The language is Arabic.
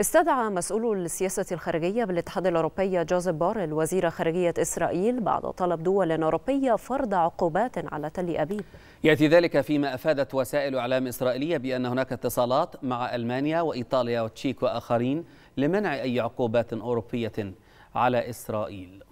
استدعى مسؤول السياسة الخارجية بالاتحاد الأوروبي جوزيف باريل وزير خارجية إسرائيل بعد طلب دول أوروبية فرض عقوبات على تل أبيب يأتي ذلك فيما أفادت وسائل إعلام إسرائيلية بأن هناك اتصالات مع ألمانيا وإيطاليا وتشيك وآخرين لمنع أي عقوبات أوروبية على إسرائيل